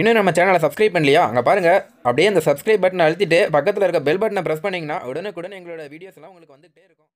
இன்னும் நம்ம சேனலை சப்ஸ்கிரைப் பண்ணலையா அங்கே பாருங்கள் அப்படியே அந்த சப்ஸ்கிரைப் பட்டன் அழுத்திட்டு பக்கத்தில் இருக்க பெல் பட்டனை ப்ரெஸ் பண்ணிங்கன்னா உடனுக்குடன் எங்களோட வீடியோஸ்லாம் உங்களுக்கு வந்துகிட்டே இருக்கும்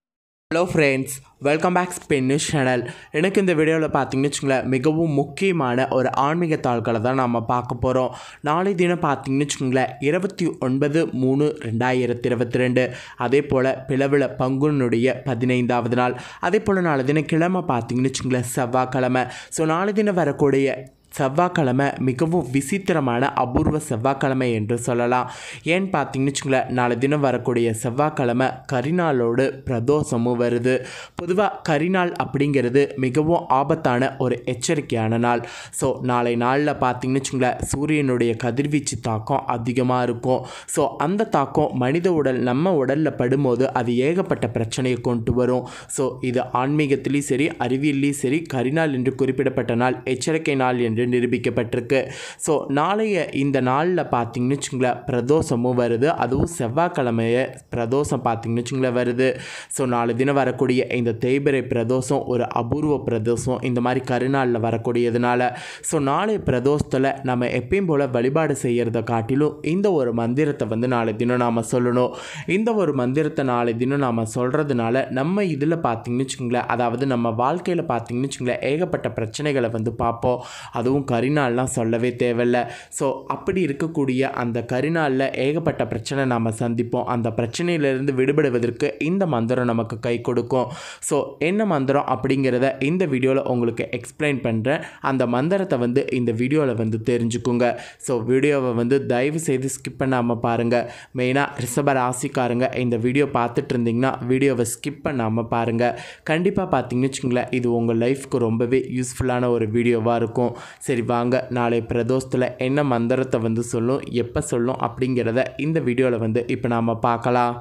ஹலோ ஃப்ரெண்ட்ஸ் வெல்கம் பேக் ஸ்பென் நியூஸ் சேனல் எனக்கு இந்த வீடியோவில் பார்த்தீங்கன்னு வச்சுங்களேன் மிகவும் முக்கியமான ஒரு ஆன்மீக தாள்களை தான் நம்ம பார்க்க போகிறோம் நாளை தினம் பார்த்தீங்கன்னு வச்சுங்களேன் இருபத்தி ஒன்பது மூணு ரெண்டாயிரத்தி இருபத்தி ரெண்டு அதே போல் பிளவில் பங்குனுடைய பதினைந்தாவது நாள் அதே போல் நாளை தினம் கிழமை பார்த்தீங்கன்னு வச்சுங்களேன் செவ்வாய்க்கிழமை ஸோ நாளை தினம் வரக்கூடிய செவ்வாய்க்கிழமை மிகவும் விசித்திரமான அபூர்வ செவ்வாய்க்கிழமை என்று சொல்லலாம் ஏன்னு பார்த்தீங்கன்னு வச்சுங்களேன் நாளை தினம் வரக்கூடிய செவ்வாய்க்கிழமை கரிநாளோடு பிரதோஷமும் வருது பொதுவாக கரிநாள் அப்படிங்கிறது மிகவும் ஆபத்தான ஒரு எச்சரிக்கையான நாள் ஸோ நாளை நாளில் பார்த்தீங்கன்னு வச்சுங்களேன் சூரியனுடைய கதிர்வீச்சு தாக்கம் அதிகமாக இருக்கும் ஸோ அந்த தாக்கம் மனித உடல் நம்ம உடலில் படும்போது அது ஏகப்பட்ட பிரச்சனையை கொண்டு வரும் ஸோ இது ஆன்மீகத்திலையும் சரி அறிவியல்லையும் சரி கரிநாள் என்று குறிப்பிடப்பட்ட நாள் எச்சரிக்கை நாள் என்று என்று நிரூபிக்கப்பட்டிருக்கு ஸோ நாளைய இந்த நாளில் பார்த்தீங்கன்னு வச்சுங்களேன் பிரதோஷமும் வருது அதுவும் செவ்வாய்க்கிழமைய பிரதோஷம் பார்த்தீங்கன்னு வச்சுங்களேன் வருது ஸோ நாலு தினம் வரக்கூடிய இந்த தேய்பிரை பிரதோஷம் ஒரு அபூர்வ பிரதோஷம் இந்த மாதிரி கருநாளில் வரக்கூடியதுனால ஸோ நாளைய பிரதோஷத்தில் நம்ம எப்பயும் போல் வழிபாடு செய்கிறத காட்டிலும் இந்த ஒரு மந்திரத்தை வந்து நாளை தினம் நாம் சொல்லணும் இந்த ஒரு மந்திரத்தை நாளை தினம் நாம் சொல்கிறதுனால நம்ம இதில் பார்த்தீங்கன்னு வச்சுங்களேன் அதாவது நம்ம வாழ்க்கையில் பார்த்தீங்கன்னு வச்சுங்களேன் ஏகப்பட்ட பிரச்சனைகளை வந்து பார்ப்போம் அது அதுவும் கரிநாள்லாம் சொல்லவே தேவையில்லை ஸோ அப்படி இருக்கக்கூடிய அந்த கரிநாளில் ஏகப்பட்ட பிரச்சனை நாம் சந்திப்போம் அந்த பிரச்சனையிலிருந்து விடுபடுவதற்கு இந்த மந்திரம் நமக்கு கை கொடுக்கும் ஸோ என்ன மந்திரம் அப்படிங்கிறத இந்த வீடியோவில் உங்களுக்கு எக்ஸ்பிளைன் பண்ணுறேன் அந்த மந்திரத்தை வந்து இந்த வீடியோவில் வந்து தெரிஞ்சுக்குங்க ஸோ வீடியோவை வந்து தயவு செய்து ஸ்கிப் பண்ணாமல் பாருங்கள் மெயினாக ரிசப ராசிக்காரங்க இந்த வீடியோ பார்த்துட்டு இருந்தீங்கன்னா வீடியோவை ஸ்கிப் பண்ணாமல் பாருங்கள் கண்டிப்பாக பார்த்தீங்கன்னு வச்சுக்கோங்களேன் இது உங்கள் லைஃப்க்கு ரொம்பவே யூஸ்ஃபுல்லான ஒரு வீடியோவாக இருக்கும் சரி வாங்க நாளை பிரதோஷத்தில் என்ன மந்திரத்தை வந்து சொல்லும் எப்போ சொல்லும் அப்படிங்கிறத இந்த வீடியோவில் வந்து இப்போ நாம் பார்க்கலாம்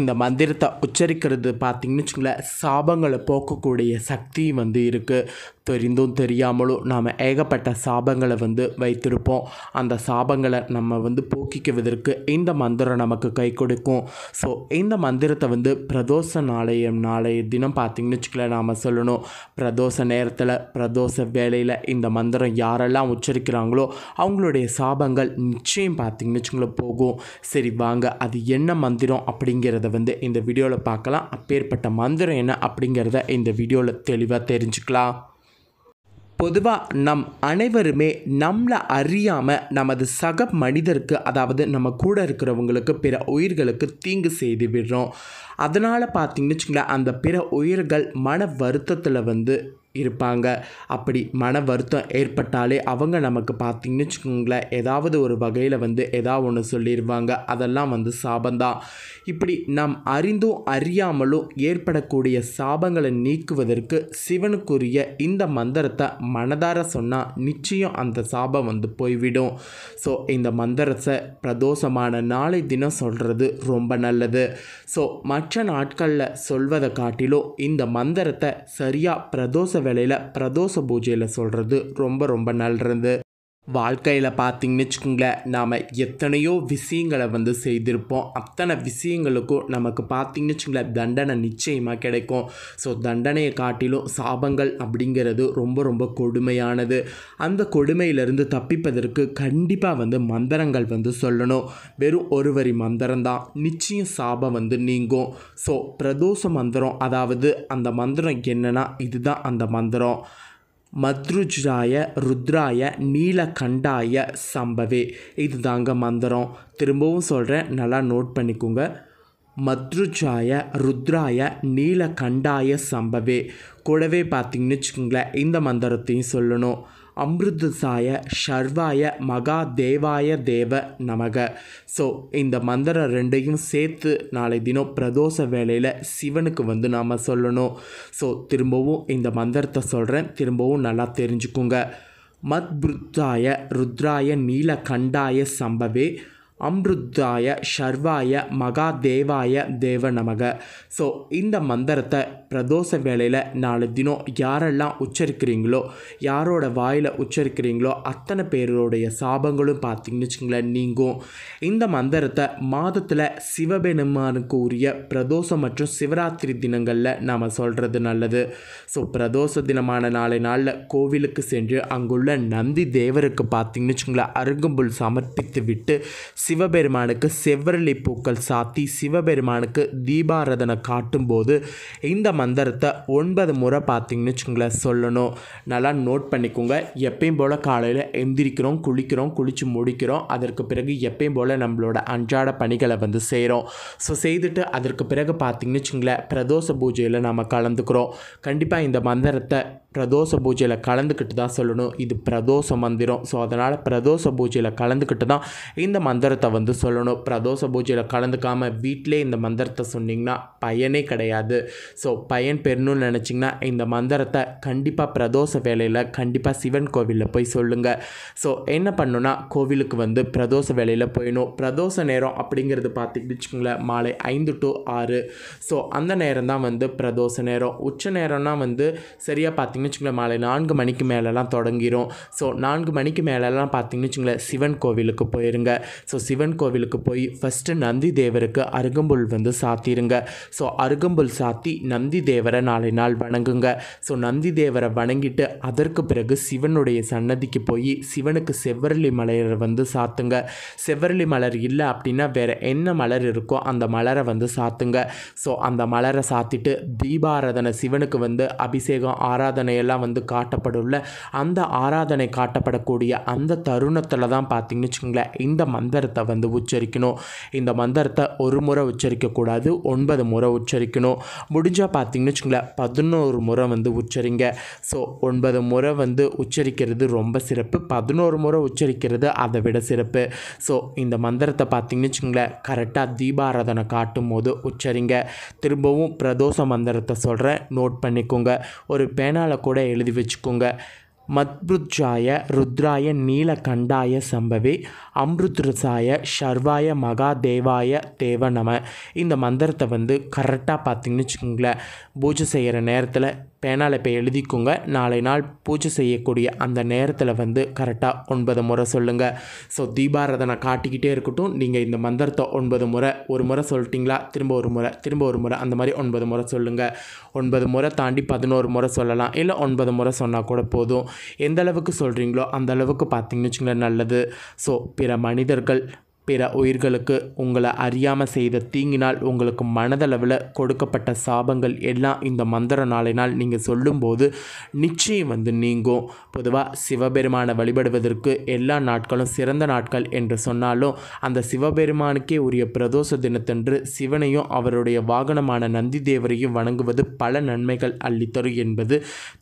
இந்த மந்திரத்தை உச்சரிக்கிறது பார்த்திங்கன்னு வச்சுங்களேன் சாபங்களை போக்கக்கூடிய சக்தி வந்து இருக்குது தெரிந்தும் தெரியாமலும் நாம் ஏகப்பட்ட சாபங்களை வந்து வைத்திருப்போம் அந்த சாபங்களை நம்ம வந்து போக்கிக்குவதற்கு இந்த மந்திரம் நமக்கு கை கொடுக்கும் ஸோ இந்த மந்திரத்தை வந்து பிரதோஷ நாளைய நாளைய தினம் பார்த்திங்கன்னு வச்சுக்கோங்களேன் நாம் சொல்லணும் பிரதோஷ நேரத்தில் பிரதோஷ வேலையில் இந்த மந்திரம் யாரெல்லாம் உச்சரிக்கிறாங்களோ அவங்களுடைய சாபங்கள் நிச்சயம் பார்த்திங்கன்னு வச்சுங்களேன் போகும் சரி வாங்க அது என்ன மந்திரம் அப்படிங்கிறது அப்படிங்கிறத வந்து இந்த வீடியோவில் பார்க்கலாம் அப்பேற்பட்ட மந்திரம் என்ன அப்படிங்கிறத இந்த வீடியோவில் தெளிவாக தெரிஞ்சுக்கலாம் பொதுவாக நம் அனைவருமே நம்மளை அறியாமல் நமது சக மனிதருக்கு அதாவது நம்ம கூட இருக்கிறவங்களுக்கு பிற உயிர்களுக்கு தீங்கு செய்து விடுறோம் அதனால் பார்த்திங்கன்னு வச்சுங்களேன் அந்த பிற உயிர்கள் மன வருத்தத்தில் வந்து இருப்பாங்க அப்படி மன வருத்தம் ஏற்பட்டாலே அவங்க நமக்கு பார்த்திங்கன்னு வச்சுக்கோங்களேன் ஏதாவது ஒரு வகையில் வந்து ஏதாவது ஒன்று சொல்லிடுவாங்க அதெல்லாம் வந்து சாபந்தான் இப்படி நாம் அறிந்தும் அறியாமலும் ஏற்படக்கூடிய சாபங்களை நீக்குவதற்கு சிவனுக்குரிய இந்த மந்திரத்தை மனதார சொன்னால் நிச்சயம் அந்த சாபம் வந்து போய்விடும் ஸோ இந்த மந்திரத்தை பிரதோஷமான நாளை தினம் சொல்கிறது ரொம்ப நல்லது ஸோ மற்ற நாட்களில் சொல்வதை காட்டிலும் இந்த மந்திரத்தை சரியாக பிரதோஷ வேலையில் பிரதோஷ பூஜையில் சொல்கிறது ரொம்ப ரொம்ப நல்லது வாழ்க்கையில் பார்த்திங்கன்னு வச்சுக்கோங்களேன் நாம் எத்தனையோ விஷயங்களை வந்து செய்திருப்போம் அத்தனை விஷயங்களுக்கும் நமக்கு பார்த்திங்கன்னு வச்சுக்கோங்களேன் தண்டனை நிச்சயமாக கிடைக்கும் ஸோ தண்டனையை காட்டிலும் சாபங்கள் அப்படிங்கிறது ரொம்ப ரொம்ப கொடுமையானது அந்த கொடுமையிலிருந்து தப்பிப்பதற்கு கண்டிப்பாக வந்து மந்திரங்கள் வந்து சொல்லணும் வெறும் ஒரு வரி மந்திரம்தான் நிச்சயம் சாபம் வந்து நீங்கும் ஸோ பிரதோஷ மந்திரம் அதாவது அந்த மந்திரம் என்னென்னா இதுதான் அந்த மந்திரம் மத்ருஜாய ருத்ராய நீலகண்டாய சம்பவே இது தாங்க மந்திரம் திரும்பவும் சொல்கிறேன் நல்லா நோட் பண்ணிக்கோங்க மத்ருஜாய ருத்ராய நீலகண்டாய சம்பவே கூடவே பார்த்தீங்கன்னு வச்சுக்கோங்களேன் இந்த மந்திரத்தையும் சொல்லணும் அமிர்தசாய ஷர்வாய மகா தேவாய தேவ நமக ஸோ இந்த மந்திரம் ரெண்டையும் சேர்த்து நாளை தினம் பிரதோஷ வேலையில் சிவனுக்கு வந்து நாம் சொல்லணும் ஸோ திரும்பவும் இந்த மந்திரத்தை சொல்கிறேன் திரும்பவும் நல்லா தெரிஞ்சுக்குங்க மத்புத்தாய ருத்ராய நீலகண்டாய சம்பவே அம்ருத்தாய ஷர்வாய மகாதேவாய தேவ நமக ஸோ இந்த மந்திரத்தை பிரதோஷ வேலையில் நாலு தினம் யாரெல்லாம் உச்சரிக்கிறீங்களோ யாரோட வாயில் உச்சரிக்கிறீங்களோ அத்தனை பேரோடைய சாபங்களும் பார்த்தீங்கன்னு வச்சுங்களேன் நீங்கும் இந்த மந்திரத்தை மாதத்தில் சிவபெருமானுக்கு உரிய பிரதோஷம் மற்றும் சிவராத்திரி தினங்களில் நாம் சொல்கிறது நல்லது ஸோ பிரதோஷ தினமான நாளை நாளில் கோவிலுக்கு சென்று அங்குள்ள நந்தி தேவருக்கு பார்த்தீங்கன்னு வச்சுங்களேன் அருகம்புல் சமர்ப்பித்து விட்டு சிவபெருமானுக்கு செவ்வரளி பூக்கள் சாத்தி சிவபெருமானுக்கு தீபாரதனை காட்டும்போது இந்த மந்திரத்தை ஒன்பது முறை பார்த்திங்கன்னு வச்சுக்கோங்களேன் சொல்லணும் நல்லா நோட் பண்ணிக்கோங்க எப்பயும் போல் காலையில் எந்திரிக்கிறோம் குளிக்கிறோம் குளித்து முடிக்கிறோம் அதற்கு பிறகு எப்பயும் போல் நம்மளோட அன்றாட பணிகளை வந்து செய்கிறோம் ஸோ செய்துட்டு அதற்கு பிறகு பார்த்திங்கன்னு வச்சுங்களேன் பிரதோஷ பூஜையில் நம்ம கலந்துக்கிறோம் கண்டிப்பாக இந்த மந்திரத்தை பிரதோஷ பூஜையில் கலந்துக்கிட்டு தான் சொல்லணும் இது பிரதோஷ மந்திரம் ஸோ அதனால் பிரதோஷ பூஜையில் கலந்துக்கிட்டு தான் இந்த மந்திரத்தை மந்திரத்தை வந்து சொல்லணும் பிரதோஷ பூஜையில் கலந்துக்காமல் வீட்டிலே இந்த மந்திரத்தை சொன்னிங்கன்னா பயனே கிடையாது ஸோ பயன் பெறணும்னு நினச்சிங்கன்னா இந்த மந்திரத்தை கண்டிப்பாக பிரதோஷ வேலையில் கண்டிப்பாக சிவன் கோவிலில் போய் சொல்லுங்கள் ஸோ என்ன பண்ணுன்னா கோவிலுக்கு வந்து பிரதோஷ வேலையில் போயிடணும் பிரதோஷ நேரம் அப்படிங்கிறது பார்த்துக்கிட்டு வச்சுக்கோங்களேன் மாலை ஐந்து டு ஆறு ஸோ அந்த நேரம் தான் வந்து பிரதோஷ நேரம் உச்ச நேரம்னா வந்து சரியாக பார்த்திங்கன்னு வச்சுக்கோங்களேன் மாலை நான்கு மணிக்கு மேலெலாம் தொடங்கிடும் ஸோ நான்கு மணிக்கு மேலெலாம் பார்த்திங்கன்னு வச்சுக்கோங்களேன் சிவன் கோவிலுக்கு போயிருங்க ஸோ சிவன் கோவிலுக்கு போய் ஃபஸ்ட்டு நந்தி தேவருக்கு அருகம்புல் வந்து சாத்திருங்க ஸோ அருகம்புல் சாத்தி நந்தி தேவரை நாளை நாள் வணங்குங்க ஸோ நந்தி தேவரை வணங்கிட்டு அதற்கு பிறகு சிவனுடைய சன்னதிக்கு போய் சிவனுக்கு செவ்வரளி மலரை வந்து சாத்துங்க செவ்வரளி மலர் இல்லை அப்படின்னா வேறு என்ன மலர் இருக்கோ அந்த மலரை வந்து சாத்துங்க ஸோ அந்த மலரை சாத்திட்டு தீபாராதனை சிவனுக்கு வந்து அபிஷேகம் ஆராதனையெல்லாம் வந்து காட்டப்படும்ல அந்த ஆராதனை காட்டப்படக்கூடிய அந்த தருணத்தில் தான் பார்த்தீங்கன்னு வச்சுக்கோங்களேன் இந்த மந்திரத்தை மந்திரத்தை வந்து உச்சரிக்கணும் இந்த மந்திரத்தை ஒரு முறை உச்சரிக்கக்கூடாது ஒன்பது முறை உச்சரிக்கணும் முடிஞ்சால் பார்த்தீங்கன்னு வச்சுக்கோங்களேன் பதினோரு முறை வந்து உச்சரிங்க ஸோ ஒன்பது முறை வந்து உச்சரிக்கிறது ரொம்ப சிறப்பு பதினோரு முறை உச்சரிக்கிறது அதை விட சிறப்பு ஸோ இந்த மந்திரத்தை பார்த்தீங்கன்னு வச்சுக்கோங்களேன் கரெக்டாக தீபாராதனை காட்டும் போது உச்சரிங்க திரும்பவும் பிரதோஷ மந்திரத்தை சொல்கிறேன் நோட் பண்ணிக்கோங்க ஒரு பேனாவில் கூட எழுதி வச்சுக்கோங்க மத்ருஜாய ருத்ராய நீலகண்டாய சம்பவே அம்ருத்ரசாய ஷர்வாய மகாதேவாய தேவ நம இந்த மந்திரத்தை வந்து கரெக்டாக பார்த்தீங்கன்னு வச்சுக்கோங்களேன் பூஜை செய்கிற நேரத்தில் பேனால் இப்போ எழுதிக்கோங்க நாளை நாள் பூஜை செய்யக்கூடிய அந்த நேரத்தில் வந்து கரெக்டாக ஒன்பது முறை சொல்லுங்கள் ஸோ தீபாரதனை காட்டிக்கிட்டே இருக்கட்டும் நீங்கள் இந்த மந்திரத்தை ஒன்பது முறை ஒரு முறை சொல்லிட்டிங்களா திரும்ப ஒரு முறை திரும்ப ஒரு முறை அந்த மாதிரி ஒன்பது முறை சொல்லுங்கள் ஒன்பது முறை தாண்டி பதினோரு முறை சொல்லலாம் இல்லை ஒன்பது முறை சொன்னால் கூட போதும் எந்த அளவுக்கு சொல்கிறீங்களோ அந்த அளவுக்கு பார்த்தீங்கன்னு வச்சுங்களேன் நல்லது ஸோ பிற மனிதர்கள் பிற உயிர்களுக்கு உங்களை அறியாமல் செய்த தீங்கினால் உங்களுக்கு மனதளவில் கொடுக்கப்பட்ட சாபங்கள் எல்லாம் இந்த மந்திர நாளினால் நீங்கள் சொல்லும்போது நிச்சயம் வந்து நீங்கும் பொதுவாக சிவபெருமானை வழிபடுவதற்கு எல்லா நாட்களும் சிறந்த நாட்கள் என்று சொன்னாலும் அந்த சிவபெருமானுக்கே உரிய பிரதோஷ தினத்தன்று சிவனையும் அவருடைய வாகனமான நந்தி தேவரையும் வணங்குவது பல நன்மைகள் அள்ளித்தரும் என்பது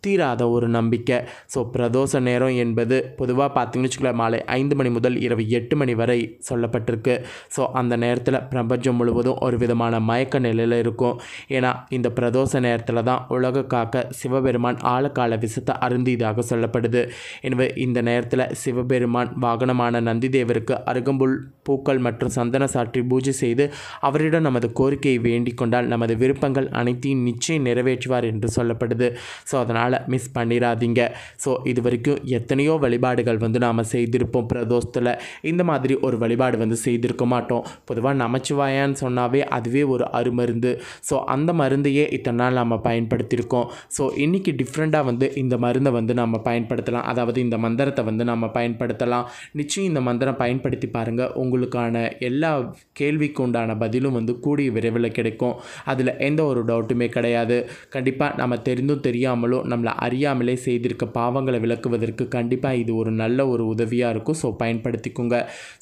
தீராத ஒரு நம்பிக்கை ஸோ பிரதோஷ நேரம் என்பது பொதுவாக பார்த்தீங்கன்னு வச்சுக்கல மாலை ஐந்து மணி முதல் இரவு எட்டு மணி வரை சொல்ல சொல்லப்பட்டிருக்கு ஸோ அந்த நேரத்தில் பிரபஞ்சம் முழுவதும் ஒரு விதமான மயக்க நிலையில் இருக்கும் ஏன்னா இந்த பிரதோஷ நேரத்தில் தான் உலக காக்க சிவபெருமான் ஆழக்கால விசத்தை அருந்தியதாக சொல்லப்படுது எனவே இந்த நேரத்தில் சிவபெருமான் வாகனமான நந்திதேவருக்கு அருகம்புல் பூக்கள் மற்றும் சந்தன சாற்றி பூஜை செய்து அவரிடம் நமது கோரிக்கையை வேண்டிக் கொண்டால் நமது விருப்பங்கள் அனைத்தையும் நிச்சயம் நிறைவேற்றுவார் என்று சொல்லப்படுது ஸோ அதனால் மிஸ் பண்ணிடாதீங்க ஸோ இது வரைக்கும் எத்தனையோ வழிபாடுகள் வந்து நாம் செய்திருப்போம் பிரதோஷத்தில் இந்த மாதிரி ஒரு வழிபாடு வந்து செய்திருக்க மாட்டோம் பொதுவாக நமச்சிவாயான்னு சொன்னாவே அதுவே ஒரு அருமருந்து ஸோ அந்த மருந்தையே இத்தனை நாள் நம்ம பயன்படுத்தியிருக்கோம் ஸோ இன்றைக்கி டிஃப்ரெண்ட்டாக வந்து இந்த மருந்தை வந்து நம்ம பயன்படுத்தலாம் அதாவது இந்த மந்திரத்தை வந்து நம்ம பயன்படுத்தலாம் நிச்சயம் இந்த மந்திரம் பயன்படுத்தி பாருங்கள் உங்களுக்கான எல்லா கேள்விக்கு உண்டான பதிலும் வந்து கூடிய விரைவில் கிடைக்கும் அதில் எந்த ஒரு டவுட்டுமே கிடையாது கண்டிப்பாக நம்ம தெரிந்தும் தெரியாமலும் நம்மளை அறியாமலே செய்திருக்க பாவங்களை விளக்குவதற்கு கண்டிப்பாக இது ஒரு நல்ல ஒரு உதவியாக இருக்கும் ஸோ பயன்படுத்திக்கோங்க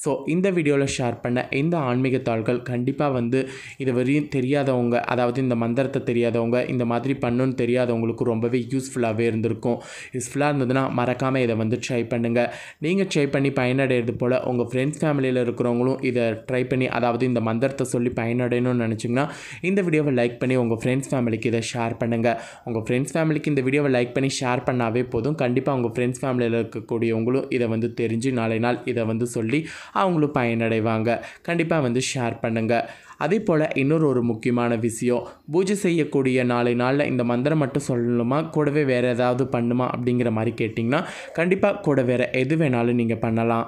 ஸோ இந்த வீடியோ வீடியோவில் ஷேர் பண்ண இந்த ஆன்மீக தாள்கள் கண்டிப்பாக வந்து இது வரையும் தெரியாதவங்க அதாவது இந்த மந்திரத்தை தெரியாதவங்க இந்த மாதிரி பண்ணுன்னு தெரியாதவங்களுக்கு ரொம்பவே யூஸ்ஃபுல்லாகவே இருந்திருக்கும் யூஸ்ஃபுல்லாக இருந்ததுன்னா மறக்காமல் இதை வந்து ட்ரை பண்ணுங்கள் நீங்கள் ட்ரை பண்ணி பயனடைகிறது போல் உங்கள் ஃப்ரெண்ட்ஸ் ஃபேமிலியில் இருக்கிறவங்களும் இதை ட்ரை பண்ணி அதாவது இந்த மந்திரத்தை சொல்லி பயனடையணும்னு நினச்சிங்கன்னா இந்த வீடியோவை லைக் பண்ணி உங்கள் ஃப்ரெண்ட்ஸ் ஃபேமிலிக்கு இதை ஷேர் பண்ணுங்கள் உங்கள் ஃப்ரெண்ட்ஸ் ஃபேமிலிக்கு இந்த வீடியோவை லைக் பண்ணி ஷேர் பண்ணாவே போதும் கண்டிப்பாக உங்கள் ஃப்ரெண்ட்ஸ் ஃபேமிலியில் இருக்கக்கூடியவங்களும் இதை வந்து தெரிஞ்சு நாளை நாள் இதை வந்து சொல்லி அவங்களும் பயன் பயனடைவாங்க கண்டிப்பாக வந்து ஷேர் பண்ணுங்கள் அதே போல் இன்னொரு ஒரு முக்கியமான விஷயம் பூஜை செய்யக்கூடிய நாளை நாளில் இந்த மந்திரம் மட்டும் சொல்லணுமா கூடவே வேறு ஏதாவது பண்ணுமா அப்படிங்கிற மாதிரி கேட்டிங்கன்னா கண்டிப்பாக கூட வேறு எது வேணாலும் நீங்கள் பண்ணலாம்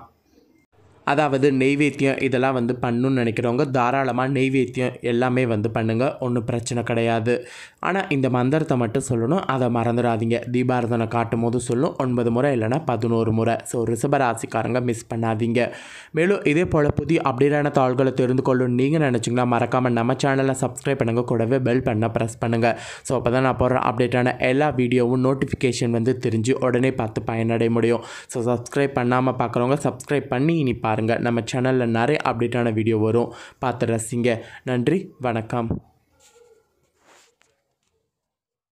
அதாவது நெய்வேத்தியம் இதெல்லாம் வந்து பண்ணணும்னு நினைக்கிறவங்க தாராளமாக நெய்வேத்தியம் எல்லாமே வந்து பண்ணுங்கள் ஒன்றும் பிரச்சனை கிடையாது ஆனால் இந்த மந்திரத்தை மட்டும் சொல்லணும் அதை மறந்துடாதீங்க தீபாரதனை காட்டும் போது சொல்லும் ஒன்பது முறை இல்லைனா பதினோரு முறை ஸோ ரிஷபராசிக்காரங்க மிஸ் பண்ணாதீங்க மேலும் இதே போல் புதிய அப்டேட்டான தாள்களை தெரிந்து கொள்ளும் நீங்கள் நினச்சிங்களா மறக்காமல் நம்ம சேனலை சப்ஸ்கிரைப் பண்ணுங்கள் கூடவே பெல் பண்ண ப்ரெஸ் பண்ணுங்கள் ஸோ அப்போ தான் நான் போடுற அப்டேட்டான எல்லா வீடியோவும் நோட்டிஃபிகேஷன் வந்து தெரிஞ்சு உடனே பார்த்து பயனடைய முடியும் ஸோ சப்ஸ்கிரைப் பண்ணாமல் பார்க்குறவங்க சப்ஸ்கிரைப் பண்ணி இனி பாருங்கள் பாருங்கள் நம்ம சேனலில் நிறைய அப்டேட்டான வீடியோ வரும் பார்த்து ரசிங்க நன்றி வணக்கம்